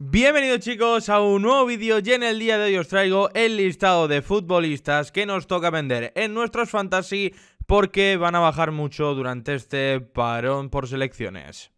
Bienvenidos chicos a un nuevo vídeo y en el día de hoy os traigo el listado de futbolistas que nos toca vender en nuestros fantasy porque van a bajar mucho durante este parón por selecciones.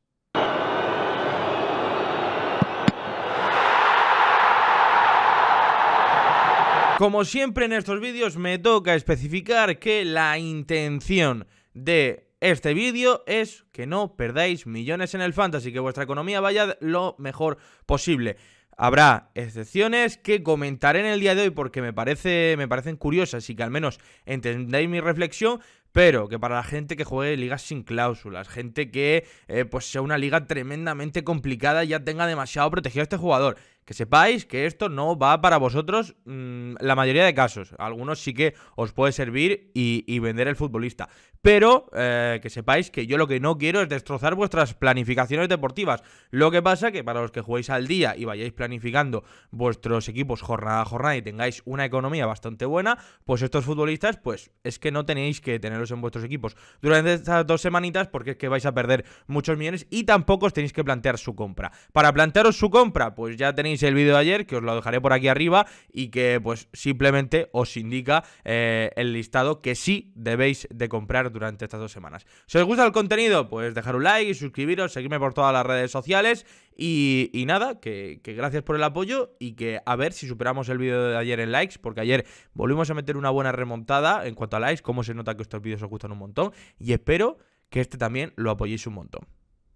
Como siempre en estos vídeos me toca especificar que la intención de este vídeo es que no perdáis millones en el fantasy, que vuestra economía vaya lo mejor posible. Habrá excepciones que comentaré en el día de hoy porque me, parece, me parecen curiosas y que al menos entendáis mi reflexión, pero que para la gente que juegue ligas sin cláusulas, gente que eh, pues sea una liga tremendamente complicada y ya tenga demasiado protegido a este jugador, que sepáis que esto no va para vosotros mm, la mayoría de casos. Algunos sí que os puede servir y vender el futbolista, pero eh, que sepáis que yo lo que no quiero es destrozar vuestras planificaciones deportivas. Lo que pasa que para los que jugáis al día y vayáis planificando vuestros equipos jornada a jornada y tengáis una economía bastante buena, pues estos futbolistas, pues es que no tenéis que tenerlos en vuestros equipos durante estas dos semanitas porque es que vais a perder muchos millones y tampoco os tenéis que plantear su compra. Para plantearos su compra, pues ya tenéis el vídeo de ayer que os lo dejaré por aquí arriba y que pues simplemente os indica eh, el listado que sí debéis de comprar durante estas dos semanas. Si os gusta el contenido, pues dejar un like, y suscribiros, seguirme por todas las redes sociales y, nada, que, gracias por el apoyo y que a ver si superamos el vídeo de ayer en likes, porque ayer volvimos a meter una buena remontada en cuanto a likes, como se nota que estos vídeos os gustan un montón y espero que este también lo apoyéis un montón.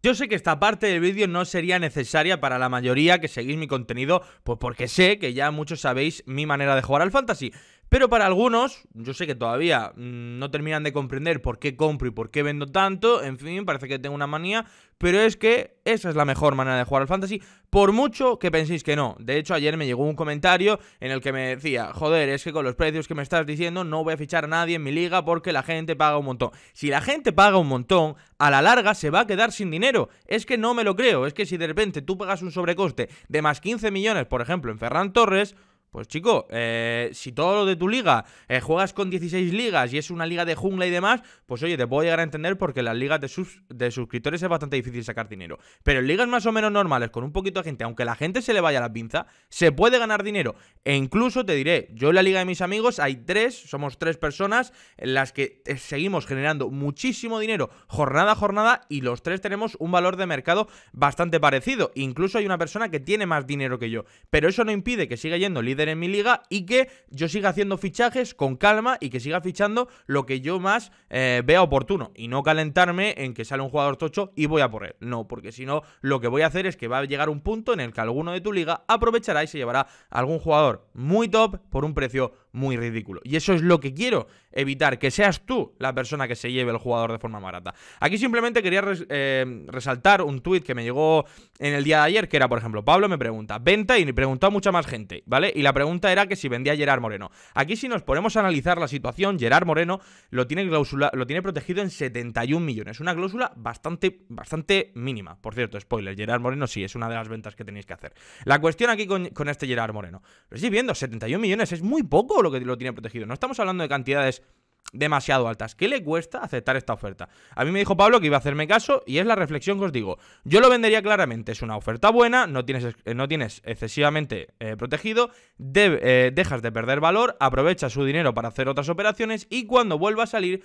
Yo sé que esta parte del vídeo no sería necesaria para la mayoría que seguís mi contenido, pues porque sé que ya muchos sabéis mi manera de jugar al fantasy, pero para algunos, yo sé que todavía mm, no terminan de comprender por qué compro y por qué vendo tanto, en fin, parece que tengo una manía, pero es que esa es la mejor manera de jugar al fantasy, por mucho que penséis que no. De hecho, ayer me llegó un comentario en el que me decía, joder, es que con los precios que me estás diciendo no voy a fichar a nadie en mi liga porque la gente paga un montón. Si la gente paga un montón, a la larga se va a quedar sin dinero. Es que no me lo creo, es que si de repente tú pagas un sobrecoste de más 15 millones, por ejemplo, en Ferran Torres, pues chico, eh, si todo lo de tu liga eh, juegas con 16 ligas y es una liga de jungla y demás, pues oye, te puedo llegar a entender porque las ligas de, de suscriptores es bastante difícil sacar dinero. Pero en ligas más o menos normales, con un poquito de gente, aunque la gente se le vaya a la pinza, se puede ganar dinero. E incluso te diré, yo en la liga de mis amigos hay tres, somos tres personas en las que eh, seguimos generando muchísimo dinero jornada a jornada y los tres tenemos un valor de mercado bastante parecido. Incluso hay una persona que tiene más dinero que yo. Pero eso no impide que siga yendo líder en mi liga y que yo siga haciendo fichajes con calma y que siga fichando lo que yo más eh, vea oportuno y no calentarme en que sale un jugador tocho y voy a por él. No, porque si no, lo que voy a hacer es que va a llegar un punto en el que alguno de tu liga aprovechará y se llevará algún jugador muy top por un precio muy ridículo. Y eso es lo que quiero evitar, que seas tú la persona que se lleve el jugador de forma barata. Aquí simplemente quería eh, resaltar un tuit que me llegó en el día de ayer, que era, por ejemplo, Pablo me pregunta, venta y me preguntó a mucha más gente, ¿vale? Y la pregunta era que si vendía Gerard Moreno. Aquí si nos ponemos a analizar la situación, Gerard Moreno lo tiene, cláusula lo tiene protegido en 71 millones, una cláusula bastante, bastante mínima. Por cierto, spoiler, Gerard Moreno sí, es una de las ventas que tenéis que hacer. La cuestión aquí con, este Gerard Moreno, lo viendo, 71 millones es muy poco lo que lo tiene protegido. No estamos hablando de cantidades demasiado altas. ¿Qué le cuesta aceptar esta oferta? A mí me dijo Pablo que iba a hacerme caso y es la reflexión que os digo. Yo lo vendería claramente, es una oferta buena, no tienes, eh, no tienes excesivamente eh, protegido, eh, dejas de perder valor, aprovechas su dinero para hacer otras operaciones y cuando vuelva a salir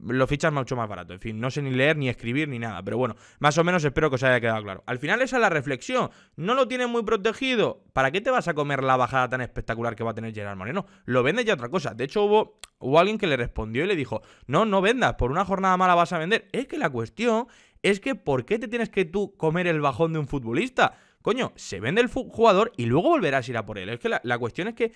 lo fichas mucho más barato. En fin, no sé ni leer, ni escribir, ni nada, pero bueno, más o menos espero que os haya quedado claro. Al final esa es la reflexión, no lo tienes muy protegido, ¿para qué te vas a comer la bajada tan espectacular que va a tener Gerard Moreno? Lo vendes ya otra cosa, de hecho hubo, hubo que le respondió y le dijo, no, no vendas, por una jornada mala vas a vender. Es que la cuestión es que ¿por qué te tienes que tú comer el bajón de un futbolista? Coño, se vende el jugador y luego volverás a ir a por él. Es que la, cuestión es que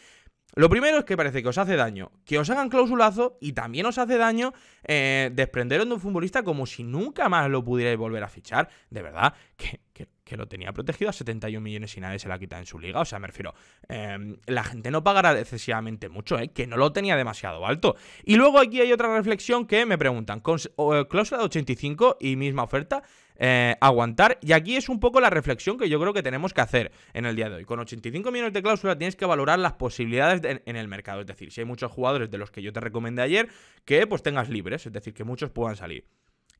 lo primero es que parece que os hace daño, que os hagan clausulazo y también os hace daño eh, desprenderos de un futbolista como si nunca más lo pudierais volver a fichar. De verdad, que, que lo tenía protegido a 71 millones y nadie se la quita en su liga. O sea, me refiero, em, la gente no pagará excesivamente mucho, eh, que no lo tenía demasiado alto. Y luego aquí hay otra reflexión que me preguntan, con eh, cláusula de 85 y misma oferta, eh, aguantar. Y aquí es un poco la reflexión que yo creo que tenemos que hacer en el día de hoy. Con 85 millones de cláusula tienes que valorar las posibilidades en, el mercado. Es decir, si hay muchos jugadores de los que yo te recomendé ayer, que pues tengas libres, es decir, que muchos puedan salir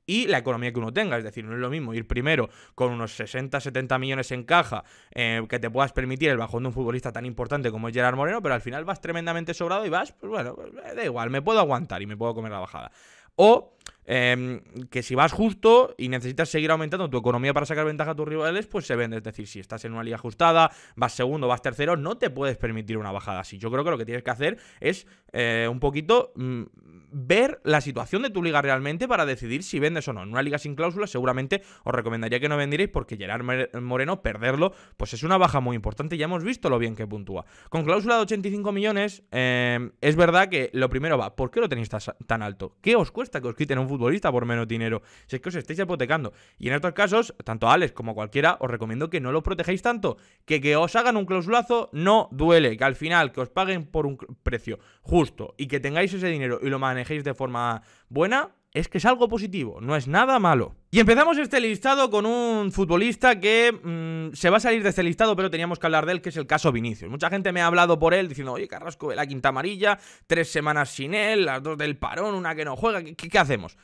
y la economía que uno tenga. Es decir, no es lo mismo ir primero con unos 60, 70 millones en caja eh, que te puedas permitir el bajón de un futbolista tan importante como es Gerard Moreno, pero al final vas tremendamente sobrado y vas, pues bueno, pues, da igual, me puedo aguantar y me puedo comer la bajada. O Em, que si vas justo y necesitas seguir aumentando tu economía para sacar ventaja a tus rivales, pues se vende. Es decir, si estás en una liga ajustada, vas segundo, vas tercero, no te puedes permitir una bajada así. Yo creo que lo que tienes que hacer es eh, un poquito mm, ver la situación de tu liga realmente para decidir si vendes o no. En una liga sin cláusula seguramente os recomendaría que no vendierais porque Gerard Moreno, perderlo, pues es una baja muy importante. Ya hemos visto lo bien que puntúa. Con cláusula de 85 millones, em, es verdad que lo primero va, ¿por qué lo tenéis tan alto? ¿Qué os cuesta que os quiten? un futbolista por menos dinero. Si es que os estáis hipotecando. Y en estos casos, tanto a Alex como cualquiera, os recomiendo que no lo protejáis tanto. Que que os hagan un clausulazo no duele. Que al final, que os paguen por un precio justo y que tengáis ese dinero y lo manejéis de forma buena, es que es algo positivo, no es nada malo. Y empezamos este listado con un futbolista que mm, se va a salir de este listado, pero teníamos que hablar de él, que es el caso Vinicius. Mucha gente me ha hablado por él diciendo, oye, Carrasco, la quinta amarilla, tres semanas sin él, las dos del parón, una que no juega, ¿qué, qué hacemos?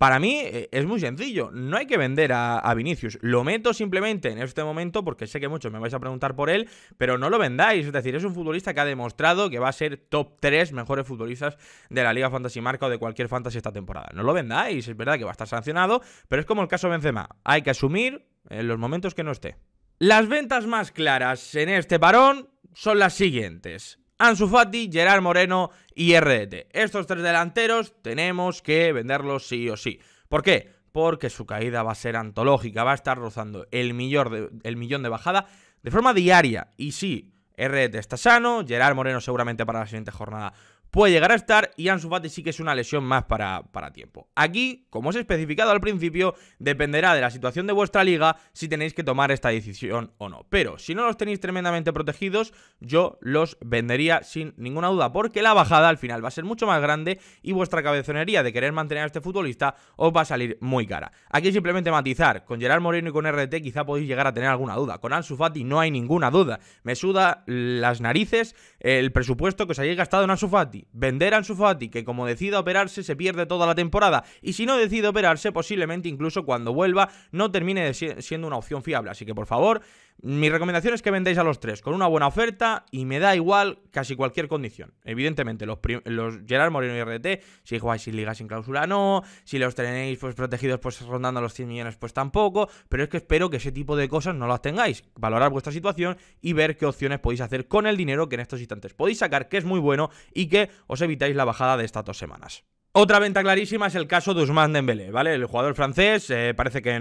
Para mí eh, es muy sencillo, no hay que vender a, Vinicius, lo meto simplemente en este momento porque sé que muchos me vais a preguntar por él, pero no lo vendáis, es decir, es un futbolista que ha demostrado que va a ser top 3 mejores futbolistas de la Liga Fantasy Marca o de cualquier fantasy esta temporada. No lo vendáis, es verdad que va a estar sancionado, pero es como el caso Benzema, hay que asumir en los momentos que no esté. Las ventas más claras en este parón son las siguientes. Ansu Fati, Gerard Moreno y RDT. Estos tres delanteros tenemos que venderlos sí o sí. ¿Por qué? Porque su caída va a ser antológica, va a estar rozando el, el millón de bajada de forma diaria. Y sí, RDT está sano, Gerard Moreno seguramente para la siguiente jornada puede llegar a estar y Ansu Fati sí que es una lesión más para, para tiempo. Aquí, como os he especificado al principio, dependerá de la situación de vuestra liga si tenéis que tomar esta decisión o no. Pero si no los tenéis tremendamente protegidos, yo los vendería sin ninguna duda, porque la bajada al final va a ser mucho más grande y vuestra cabezonería de querer mantener a este futbolista os va a salir muy cara. Aquí simplemente matizar, con Gerard Moreno y con RT quizá podéis llegar a tener alguna duda. Con Ansu Fati no hay ninguna duda. Me suda las narices el presupuesto que os hayáis gastado en Ansu Fati Vender a Fati, que como decida operarse se pierde toda la temporada. Y si no decide operarse, posiblemente incluso cuando vuelva no termine siendo una opción fiable. Así que por favor, mi recomendación es que vendáis a los tres con una buena oferta y me da igual casi cualquier condición. Evidentemente, los, Gerard Moreno y RT, si jugáis sin liga sin clausura, no. Si los tenéis pues, protegidos, pues rondando los 100 millones, pues tampoco. Pero es que espero que ese tipo de cosas no las tengáis. Valorar vuestra situación y ver qué opciones podéis hacer con el dinero que en estos instantes podéis sacar, que es muy bueno y que os evitáis la bajada de estas dos semanas. Otra venta clarísima es el caso de Ousmane Dembélé, ¿vale? El jugador francés eh, parece que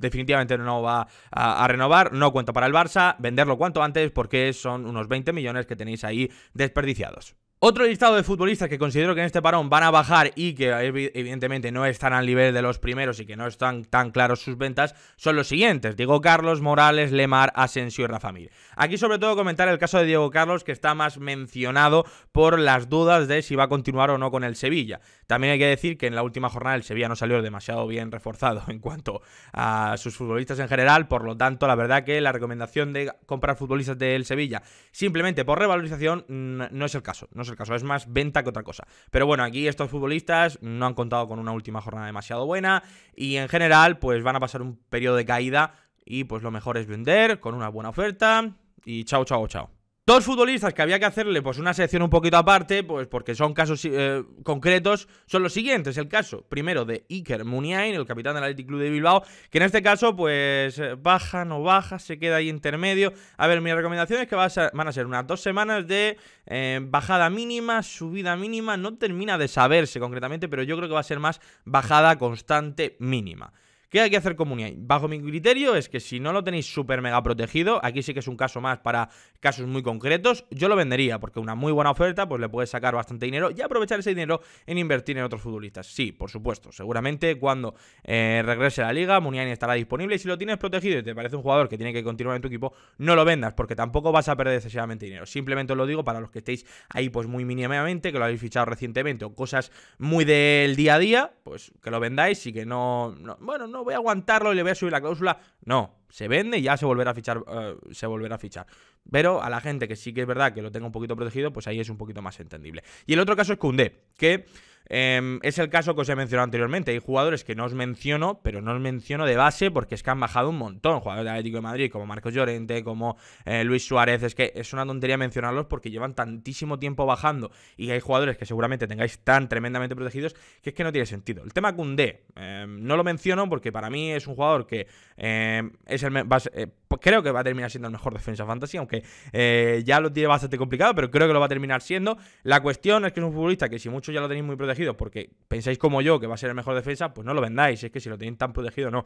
definitivamente no va a, a, renovar, no cuenta para el Barça, venderlo cuanto antes porque son unos 20 millones que tenéis ahí desperdiciados. Otro listado de futbolistas que considero que en este parón van a bajar y que evidentemente no están al nivel de los primeros y que no están tan claros sus ventas son los siguientes, Diego Carlos, Morales, Lemar, Asensio y Rafa Mir. Aquí sobre todo comentar el caso de Diego Carlos que está más mencionado por las dudas de si va a continuar o no con el Sevilla. También hay que decir que en la última jornada el Sevilla no salió demasiado bien reforzado en cuanto a sus futbolistas en general, por lo tanto la verdad que la recomendación de comprar futbolistas del Sevilla simplemente por revalorización no es el caso caso, es más venta que otra cosa. Pero bueno, aquí estos futbolistas no han contado con una última jornada demasiado buena y en general pues van a pasar un periodo de caída y pues lo mejor es vender con una buena oferta y chao, chao, chao. Dos futbolistas que había que hacerle pues una sección un poquito aparte, pues porque son casos eh, concretos, son los siguientes. El caso primero de Iker Muniain, el capitán del Athletic Club de Bilbao, que en este caso pues eh, baja, no baja, se queda ahí intermedio. A ver, mi recomendación es que van a ser unas dos semanas de eh, bajada mínima, subida mínima, no termina de saberse concretamente, pero yo creo que va a ser más bajada constante mínima. ¿Qué hay que hacer con Muniain? Bajo mi criterio es que si no lo tenéis súper mega protegido, aquí sí que es un caso más para casos muy concretos, yo lo vendería porque una muy buena oferta pues le puedes sacar bastante dinero y aprovechar ese dinero en invertir en otros futbolistas. Sí, por supuesto, seguramente cuando eh, regrese a la liga, Muniain estará disponible y si lo tienes protegido y te parece un jugador que tiene que continuar en tu equipo, no lo vendas porque tampoco vas a perder excesivamente dinero. Simplemente os lo digo para los que estéis ahí pues muy mínimamente, que lo habéis fichado recientemente o cosas muy del día a día, pues que lo vendáis y que no bueno, no voy a aguantarlo y le voy a subir la cláusula. No, se vende y ya se volverá a fichar. Eh, se volverá a fichar. Pero a la gente que sí que es verdad que lo tenga un poquito protegido, pues ahí es un poquito más entendible. Y el otro caso es Cundé, que Em, es el caso que os he mencionado anteriormente. Hay jugadores que no os menciono, pero no os menciono de base porque es que han bajado un montón. Jugadores de Atlético de Madrid, como Marcos Llorente, como eh, Luis Suárez. Es que es una tontería mencionarlos porque llevan tantísimo tiempo bajando. Y hay jugadores que seguramente tengáis tan tremendamente protegidos que es que no tiene sentido. El tema Cundé, em, no lo menciono porque para mí es un jugador que em, es eh, creo que va a terminar siendo el mejor defensa fantasy, aunque eh, ya lo tiene bastante complicado, pero creo que lo va a terminar siendo. La cuestión es que es un futbolista que si muchos ya lo tenéis muy protegido porque pensáis como yo que va a ser el mejor defensa, pues no lo vendáis. Es que si lo tenéis tan protegido, no.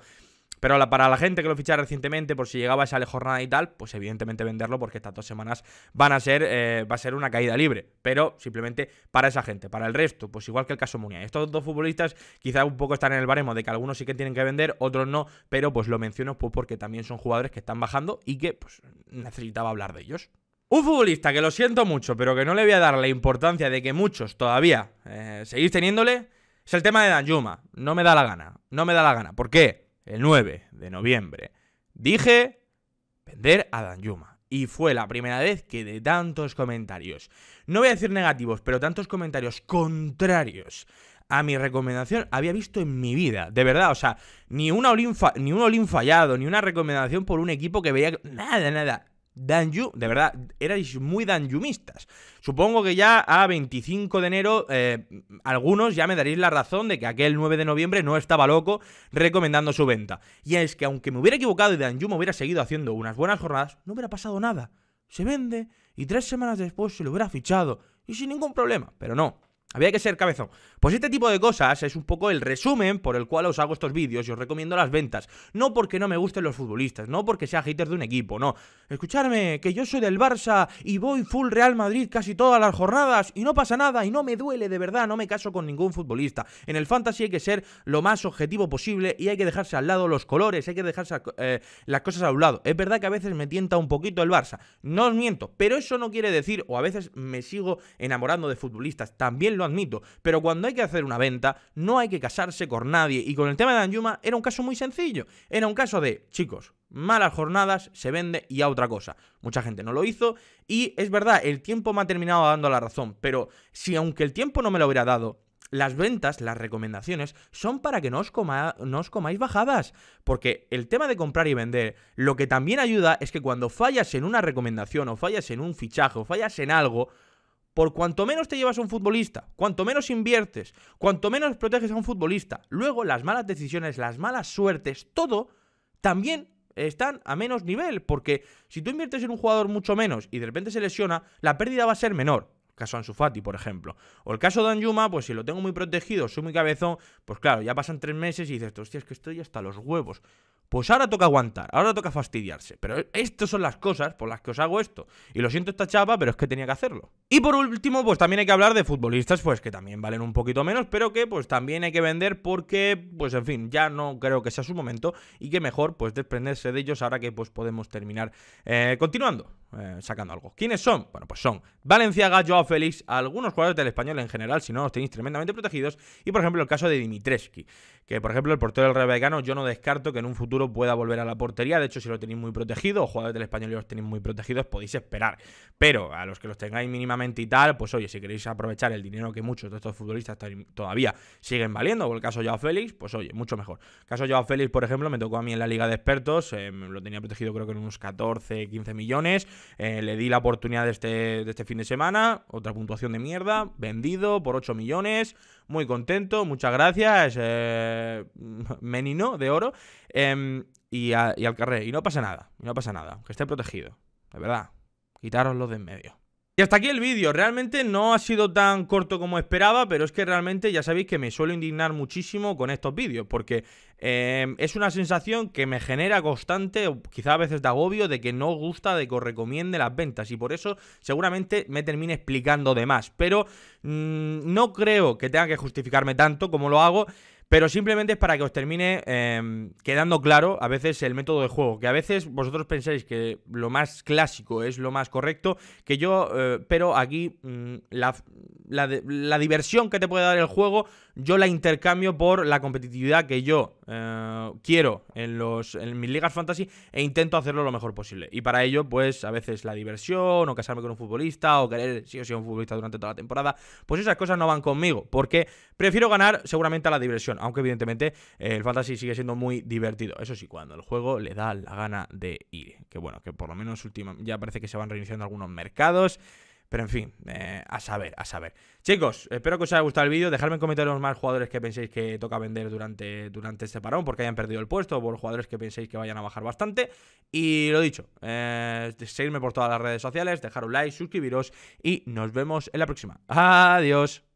Pero para la gente que lo ficha recientemente, por si llegaba esa jornada y tal, pues evidentemente venderlo porque estas dos semanas van a ser, eh, va a ser una caída libre. Pero simplemente para esa gente, para el resto, pues igual que el caso Munia. Estos dos futbolistas quizá un poco están en el baremo de que algunos sí que tienen que vender, otros no, pero pues lo menciono pues porque también son jugadores que están bajando y que pues necesitaba hablar de ellos. Un futbolista que lo siento mucho, pero que no le voy a dar la importancia de que muchos todavía eh, seguís teniéndole, es el tema de Danjuma. No me da la gana, no me da la gana. ¿Por qué? El 9 de noviembre dije vender a Danjuma. Y fue la primera vez que de tantos comentarios, no voy a decir negativos, pero tantos comentarios contrarios a mi recomendación había visto en mi vida. De verdad, o sea, ni, una ni un olim fallado, ni una recomendación por un equipo que veía... Nada, nada. Danju, de verdad, erais muy danjumistas. Supongo que ya a 25 de enero eh, algunos ya me daréis la razón de que aquel 9 de noviembre no estaba loco recomendando su venta. Y es que aunque me hubiera equivocado y Danju me hubiera seguido haciendo unas buenas jornadas, no hubiera pasado nada. Se vende y tres semanas después se lo hubiera fichado y sin ningún problema. Pero no, había que ser cabezón. Pues este tipo de cosas es un poco el resumen por el cual os hago estos vídeos y os recomiendo las ventas. No porque no me gusten los futbolistas, no porque sea hater de un equipo, no. Escucharme, que yo soy del Barça y voy full Real Madrid casi todas las jornadas y no pasa nada y no me duele de verdad, no me caso con ningún futbolista. En el fantasy hay que ser lo más objetivo posible y hay que dejarse al lado los colores, hay que dejarse eh, las cosas a un lado. Es verdad que a veces me tienta un poquito el Barça, no os miento, pero eso no quiere decir, o a veces me sigo enamorando de futbolistas, también lo admito, pero cuando hay que hacer una venta, no hay que casarse con nadie. Y con el tema de Anjuma era un caso muy sencillo. Era un caso de, chicos, malas jornadas, se vende y a otra cosa. Mucha gente no lo hizo y es verdad, el tiempo me ha terminado dando la razón, pero si aunque el tiempo no me lo hubiera dado, las ventas, las recomendaciones, son para que no os, no os, comáis bajadas. Porque el tema de comprar y vender, lo que también ayuda es que cuando fallas en una recomendación o fallas en un fichaje o fallas en algo, por cuanto menos te llevas a un futbolista, cuanto menos inviertes, cuanto menos proteges a un futbolista, luego las malas decisiones, las malas suertes, todo también están a menos nivel, porque si tú inviertes en un jugador mucho menos y de repente se lesiona, la pérdida va a ser menor. caso Ansu por ejemplo. O el caso de Anjuma, pues si lo tengo muy protegido, soy muy cabezón, pues claro, ya pasan tres meses y dices, hostia, es que estoy hasta los huevos. Pues ahora toca aguantar, ahora toca fastidiarse. Pero estas son las cosas por las que os hago esto. Y lo siento esta chapa, pero es que tenía que hacerlo. Y por último, pues también hay que hablar de futbolistas, pues que también valen un poquito menos, pero que pues también hay que vender porque, pues en fin, ya no creo que sea su momento y que mejor pues desprenderse de ellos ahora que pues podemos terminar eh, continuando. Eh, sacando algo. ¿Quiénes son? Bueno, pues son Valenciaga, Joao Félix, algunos jugadores del español en general, si no los tenéis tremendamente protegidos, y por ejemplo el caso de Dimitreski, que por ejemplo el portero del Real Vegano, yo no descarto que en un futuro pueda volver a la portería. De hecho, si lo tenéis muy protegido, o jugadores del español y los tenéis muy protegidos, podéis esperar. Pero a los que los tengáis mínimamente y tal, pues oye, si queréis aprovechar el dinero que muchos de estos futbolistas todavía siguen valiendo, o el caso de Joao Félix, pues oye, mucho mejor. El caso de Joao Félix, por ejemplo, me tocó a mí en la Liga de Expertos, eh, lo tenía protegido creo que en unos 14, 15 millones. Eh, le di la oportunidad este, de este, fin de semana, otra puntuación de mierda, vendido por 8 millones, muy contento, muchas gracias. Eh, menino de oro. Em, y, al carrer, Y no pasa nada, no pasa nada. Que esté protegido, de verdad. Quitaroslo de en medio. Y hasta aquí el vídeo, realmente no ha sido tan corto como esperaba, pero es que realmente ya sabéis que me suelo indignar muchísimo con estos vídeos, porque em, es una sensación que me genera constante, quizá a veces de agobio, de que no gusta, de que os recomiende las ventas, y por eso seguramente me termine explicando de más, pero mm, no creo que tenga que justificarme tanto como lo hago. Pero simplemente es para que os termine em, quedando claro a veces el método de juego, que a veces vosotros pensáis que lo más clásico es lo más correcto, que yo, eh, pero aquí mm, la, la, diversión que te puede dar el juego, yo la intercambio por la competitividad que yo eh, quiero en, los, en mis ligas fantasy e intento hacerlo lo mejor posible. Y para ello, pues a veces la diversión, o casarme con un futbolista, o querer sí o un futbolista durante toda la temporada, pues esas cosas no van conmigo, porque prefiero ganar seguramente a la diversión, aunque evidentemente eh, el fantasy sigue siendo muy divertido. Eso sí, cuando el juego le da la gana de ir. Que bueno, que por lo menos última, ya parece que se van reiniciando algunos mercados. Pero en fin, eh, a saber, a saber. Chicos, espero que os haya gustado el vídeo. Dejadme en comentarios más jugadores que penséis que toca vender durante, durante este parón, porque hayan perdido el puesto, o por jugadores que penséis que vayan a bajar bastante. Y lo dicho, eh, seguidme por todas las redes sociales, dejar un like, suscribiros y nos vemos en la próxima. Adiós.